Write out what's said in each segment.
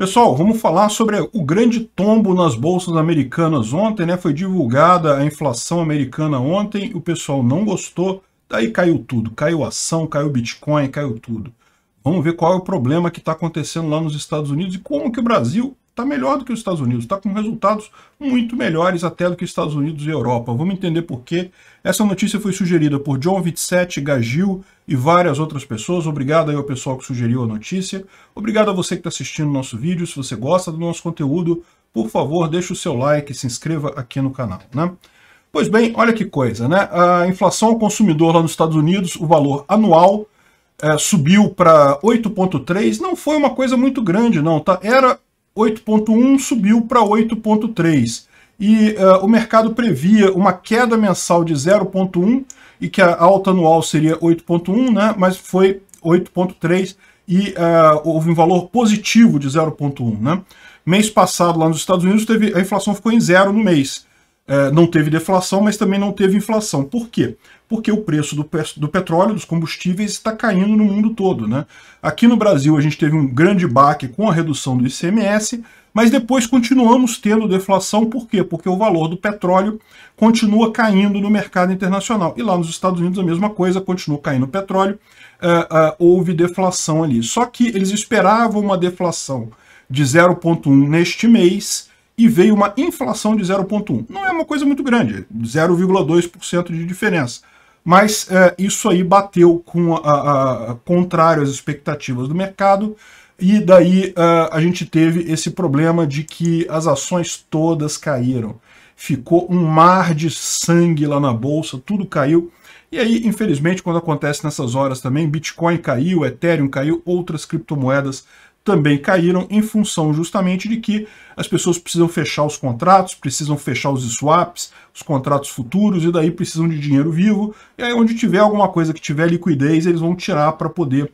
Pessoal, vamos falar sobre o grande tombo nas bolsas americanas ontem, né? Foi divulgada a inflação americana ontem, o pessoal não gostou, daí caiu tudo. Caiu ação, caiu Bitcoin, caiu tudo. Vamos ver qual é o problema que está acontecendo lá nos Estados Unidos e como que o Brasil está melhor do que os Estados Unidos, está com resultados muito melhores até do que os Estados Unidos e Europa. Vamos entender por quê. Essa notícia foi sugerida por John 27, Gagil e várias outras pessoas. Obrigado aí ao pessoal que sugeriu a notícia. Obrigado a você que está assistindo o nosso vídeo. Se você gosta do nosso conteúdo, por favor, deixe o seu like e se inscreva aqui no canal. Né? Pois bem, olha que coisa, né? A inflação ao consumidor lá nos Estados Unidos, o valor anual é, subiu para 8,3, não foi uma coisa muito grande, não, tá? Era 8.1 subiu para 8.3 e uh, o mercado previa uma queda mensal de 0.1 e que a alta anual seria 8.1, né? mas foi 8.3 e uh, houve um valor positivo de 0.1. Né? Mês passado, lá nos Estados Unidos, teve, a inflação ficou em zero no mês. É, não teve deflação, mas também não teve inflação. Por quê? Porque o preço do, do petróleo, dos combustíveis, está caindo no mundo todo. Né? Aqui no Brasil, a gente teve um grande baque com a redução do ICMS, mas depois continuamos tendo deflação, por quê? Porque o valor do petróleo continua caindo no mercado internacional. E lá nos Estados Unidos a mesma coisa, continua caindo o petróleo, uh, uh, houve deflação ali. Só que eles esperavam uma deflação de 0,1 neste mês, e veio uma inflação de 0,1. Não é uma coisa muito grande, 0,2% de diferença. Mas é, isso aí bateu com a, a, a, contrário às expectativas do mercado, e daí a, eh, a gente teve esse problema de que as ações todas caíram. Ficou um mar de sangue lá na bolsa, tudo caiu. E aí, infelizmente, quando acontece nessas horas também, Bitcoin caiu, Ethereum caiu, outras criptomoedas também caíram em função justamente de que as pessoas precisam fechar os contratos, precisam fechar os swaps, os contratos futuros, e daí precisam de dinheiro vivo. E aí, onde tiver alguma coisa que tiver liquidez, eles vão tirar para poder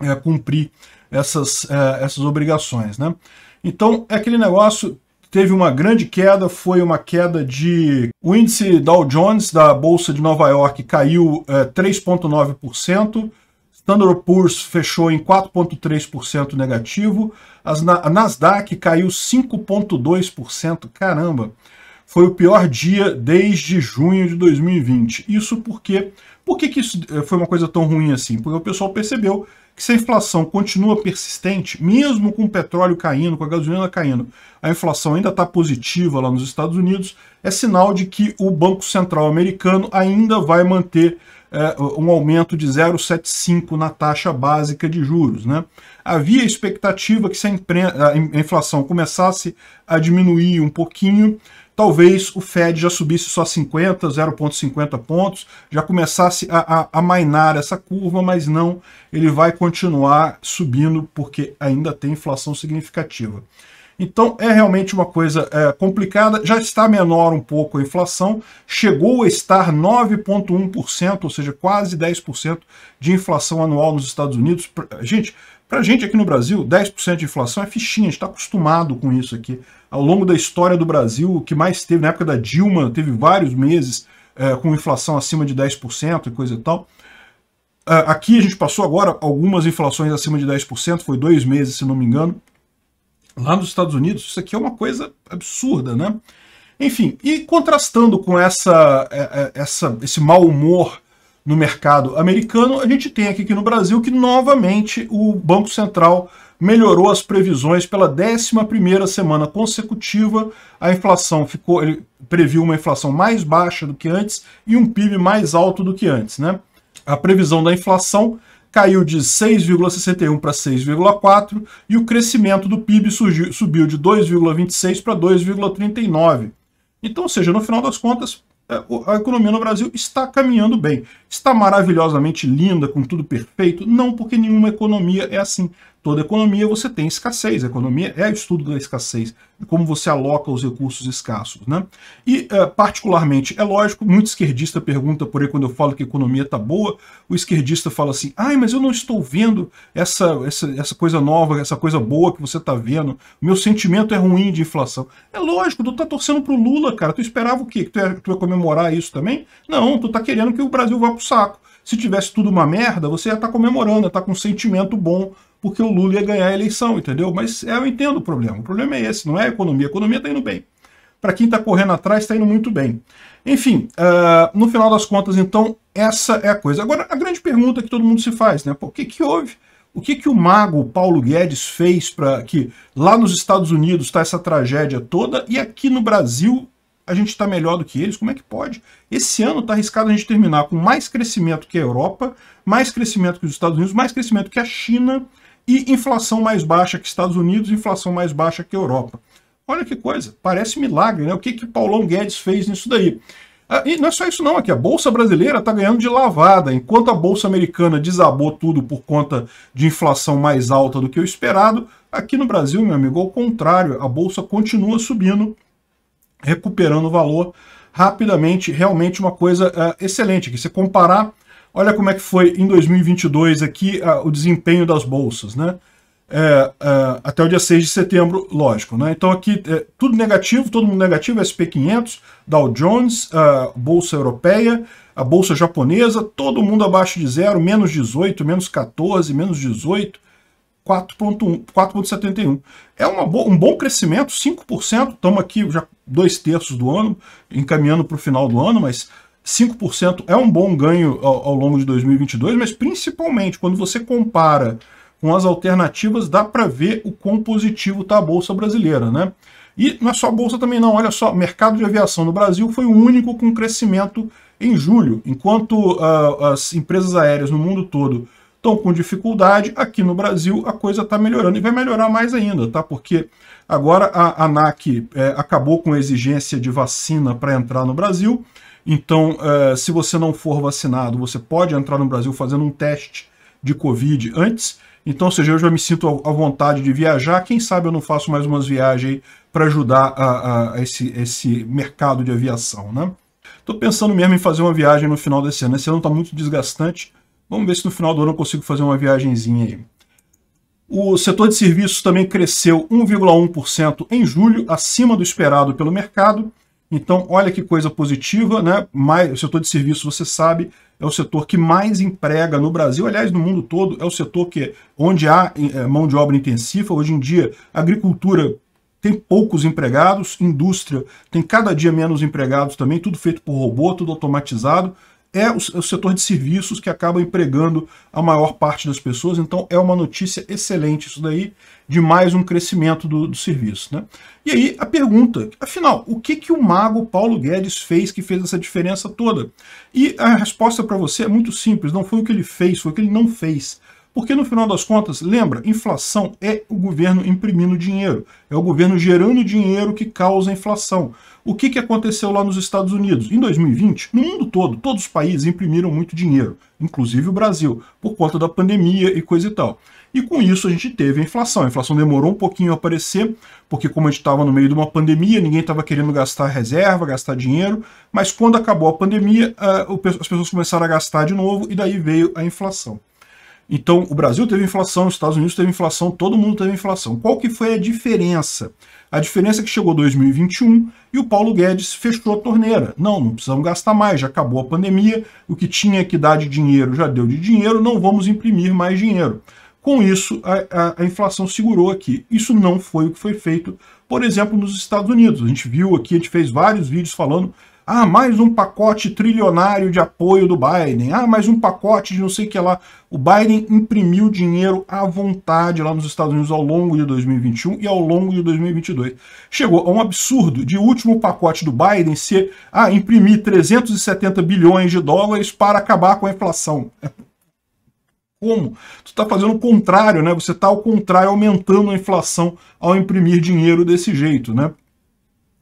é, cumprir essas, é, essas obrigações. Né? Então, é aquele negócio teve uma grande queda, foi uma queda de... O índice Dow Jones da Bolsa de Nova York caiu é, 3,9%, Standard Poor's fechou em 4,3% negativo, a Nasdaq caiu 5,2%, caramba! Foi o pior dia desde junho de 2020. Isso porque... Por que, que isso eh, foi uma coisa tão ruim assim? Porque o pessoal percebeu que se a inflação continua persistente, mesmo com o petróleo caindo, com a gasolina caindo, a inflação ainda está positiva lá nos Estados Unidos, é sinal de que o Banco Central americano ainda vai manter é, um aumento de 0,75 na taxa básica de juros. Né? Havia expectativa que se a, a inflação começasse a diminuir um pouquinho, talvez o Fed já subisse só 50, 0,50 pontos, já começasse a, a, a mainar essa curva, mas não, ele vai continuar subindo porque ainda tem inflação significativa. Então é realmente uma coisa é, complicada, já está menor um pouco a inflação, chegou a estar 9,1%, ou seja, quase 10% de inflação anual nos Estados Unidos. Gente, para a gente aqui no Brasil, 10% de inflação é fichinha, a gente está acostumado com isso aqui. Ao longo da história do Brasil, o que mais teve, na época da Dilma, teve vários meses é, com inflação acima de 10% e coisa e tal. É, aqui a gente passou agora algumas inflações acima de 10%, foi dois meses, se não me engano. Lá nos Estados Unidos, isso aqui é uma coisa absurda, né? Enfim, e contrastando com essa, é, é, essa, esse mau humor no mercado americano, a gente tem aqui, aqui no Brasil que novamente o Banco Central melhorou as previsões pela 11ª semana consecutiva. A inflação ficou, ele previu uma inflação mais baixa do que antes e um PIB mais alto do que antes, né? A previsão da inflação caiu de 6,61 para 6,4 e o crescimento do PIB surgiu, subiu de 2,26 para 2,39. Então, ou seja, no final das contas, é, a economia no Brasil está caminhando bem. Está maravilhosamente linda, com tudo perfeito? Não, porque nenhuma economia é assim toda economia você tem escassez. A economia é o estudo da escassez, é como você aloca os recursos escassos. Né? E, uh, particularmente, é lógico, muito esquerdista pergunta por aí quando eu falo que a economia está boa, o esquerdista fala assim, ai, mas eu não estou vendo essa, essa, essa coisa nova, essa coisa boa que você está vendo, meu sentimento é ruim de inflação. É lógico, tu tá torcendo pro Lula, cara, tu esperava o quê? Que tu ia, tu ia comemorar isso também? Não, tu tá querendo que o Brasil vá pro saco. Se tivesse tudo uma merda, você ia estar tá comemorando, ia estar tá com um sentimento bom porque o Lula ia ganhar a eleição, entendeu? Mas é, eu entendo o problema. O problema é esse, não é a economia. A economia está indo bem. Para quem está correndo atrás, está indo muito bem. Enfim, uh, no final das contas, então, essa é a coisa. Agora, a grande pergunta que todo mundo se faz, né? Pô, o que, que houve? O que, que o mago Paulo Guedes fez para que lá nos Estados Unidos está essa tragédia toda e aqui no Brasil a gente está melhor do que eles? Como é que pode? Esse ano está arriscado a gente terminar com mais crescimento que a Europa, mais crescimento que os Estados Unidos, mais crescimento que a China, e inflação mais baixa que Estados Unidos, inflação mais baixa que Europa. Olha que coisa, parece milagre, né? O que que Paulão Guedes fez nisso daí? Ah, e não é só isso não, aqui a Bolsa Brasileira está ganhando de lavada, enquanto a Bolsa Americana desabou tudo por conta de inflação mais alta do que o esperado, aqui no Brasil, meu amigo, ao contrário, a Bolsa continua subindo, recuperando valor rapidamente, realmente uma coisa ah, excelente, que se comparar Olha como é que foi em 2022 aqui a, o desempenho das bolsas, né? É, é, até o dia 6 de setembro, lógico. Né? Então aqui é, tudo negativo, todo mundo negativo, SP500, Dow Jones, a Bolsa Europeia, a Bolsa Japonesa, todo mundo abaixo de zero, menos 18, menos 14, menos 18, 4,71. É uma bo um bom crescimento, 5%, estamos aqui já dois terços do ano, encaminhando para o final do ano, mas 5% é um bom ganho ao, ao, longo de 2022, mas principalmente quando você compara com as alternativas, dá para ver o quão positivo está a Bolsa Brasileira. Né? E não é só a Bolsa também não, olha só, mercado de aviação no Brasil foi o único com crescimento em julho, enquanto uh, as empresas aéreas no mundo todo estão com dificuldade, aqui no Brasil a coisa está melhorando e vai melhorar mais ainda, tá? Porque agora a ANAC é, acabou com a exigência de vacina para entrar no Brasil, então, uh, se você não for vacinado, você pode entrar no Brasil fazendo um teste de Covid antes. Então, ou seja, eu já me sinto à vontade de viajar. Quem sabe eu não faço mais umas viagens para ajudar a, a esse, esse mercado de aviação, né? Estou pensando mesmo em fazer uma viagem no final desse ano. Esse ano está muito desgastante. Vamos ver se no final do ano eu consigo fazer uma viagemzinha aí. O setor de serviços também cresceu 1,1% em julho, acima do esperado pelo mercado. Então, olha que coisa positiva, né? Mais, o setor de serviço, você sabe, é o setor que mais emprega no Brasil, aliás, no mundo todo, é o setor que onde há eh, mão de obra intensiva. Hoje em dia, agricultura tem poucos empregados, indústria tem cada dia menos empregados também, tudo feito por robô, tudo automatizado é o, o setor de serviços que acaba empregando a maior parte das pessoas, então é uma notícia excelente isso daí, de mais um crescimento do, do serviço. Né? E aí a pergunta, afinal, o que, que o mago Paulo Guedes fez que fez essa diferença toda? E a resposta para você é muito simples, não foi o que ele fez, foi o que ele não fez. Porque no final das contas, lembra, inflação é o governo imprimindo dinheiro, é o governo gerando dinheiro que causa inflação. O que, que aconteceu lá nos Estados Unidos? Em 2020, no mundo todo, todos os países imprimiram muito dinheiro, inclusive o Brasil, por conta da pandemia e coisa e tal. E com isso a gente teve a inflação. A inflação demorou um pouquinho a aparecer, porque como a gente estava no meio de uma pandemia, ninguém estava querendo gastar reserva, gastar dinheiro, mas quando acabou a pandemia, ah, as pessoas começaram a gastar de novo e daí veio a inflação. Então, o Brasil teve inflação, os Estados Unidos teve inflação, todo mundo teve inflação. Qual que foi a diferença? A diferença é que chegou 2021 e o Paulo Guedes fechou a torneira. Não, não precisamos gastar mais, já acabou a pandemia, o que tinha que dar de dinheiro já deu de dinheiro, não vamos imprimir mais dinheiro. Com isso, a, a, a, inflação segurou aqui. Isso não foi o que foi feito, por exemplo, nos Estados Unidos. A gente viu aqui, a gente fez vários vídeos falando ah, mais um pacote trilionário de apoio do Biden. Ah, mais um pacote de não sei o que lá. O Biden imprimiu dinheiro à vontade lá nos Estados Unidos ao longo de 2021 e ao longo de 2022. Chegou a um absurdo de último pacote do Biden ser ah, imprimir 370 bilhões de dólares para acabar com a inflação. É, como? Tu está fazendo o contrário, né? Você está ao contrário aumentando a inflação ao imprimir dinheiro desse jeito, né?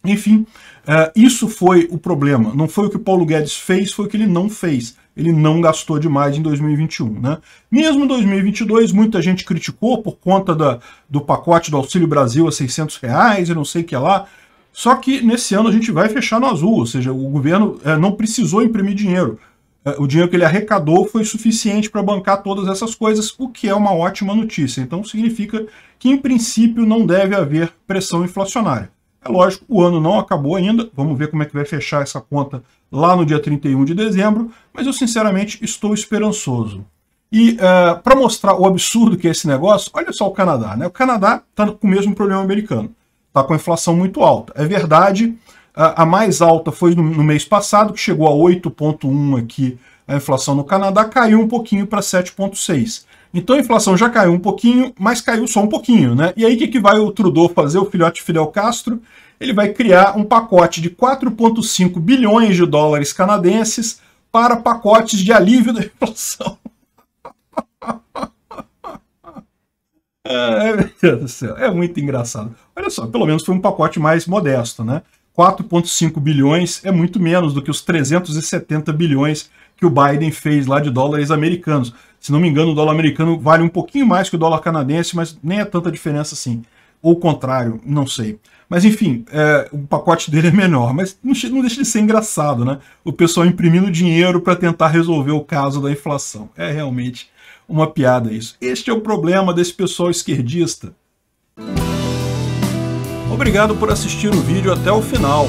Enfim, uh, isso foi o problema. Não foi o que Paulo Guedes fez, foi o que ele não fez. Ele não gastou demais em 2021. Né? Mesmo em 2022, muita gente criticou por conta da, do pacote do Auxílio Brasil a 600 reais e não sei o que lá. Só que nesse ano a gente vai fechar no azul, ou seja, o governo uh, não precisou imprimir dinheiro. É, o dinheiro que ele arrecadou foi suficiente para bancar todas essas coisas, o que é uma ótima notícia. Então significa que, em princípio, não deve haver pressão inflacionária. É lógico, o ano não acabou ainda, vamos ver como é que vai fechar essa conta lá no dia 31 de dezembro, mas eu sinceramente estou esperançoso. E uh, é, para mostrar o absurdo que é esse negócio, olha só o Canadá. Né? O Canadá está com o mesmo problema americano, está com a inflação muito alta. É verdade, a mais alta foi no, no mês passado, que chegou a 8,1 aqui a inflação no Canadá, caiu um pouquinho para 7,6. Então a inflação já caiu um pouquinho, mas caiu só um pouquinho, né? E aí o que, que vai o Trudeau fazer, o filhote Fidel Castro? Ele vai criar um pacote de 4,5 bilhões de dólares canadenses para pacotes de alívio da inflação. É, meu Deus do céu, é muito engraçado. Olha só, pelo menos foi um pacote mais modesto, né? 4,5 bilhões é muito menos do que os 370 bilhões que o Biden fez lá de dólares americanos. Se não me engano, o dólar americano vale um pouquinho mais que o dólar canadense, mas nem é tanta diferença assim. Ou contrário, não sei. Mas enfim, é, o pacote dele é menor, mas não, não, deixa de ser engraçado, né? O pessoal imprimindo dinheiro para tentar resolver o caso da inflação. É realmente uma piada isso. Este é o problema desse pessoal esquerdista. Obrigado por assistir o vídeo até o final.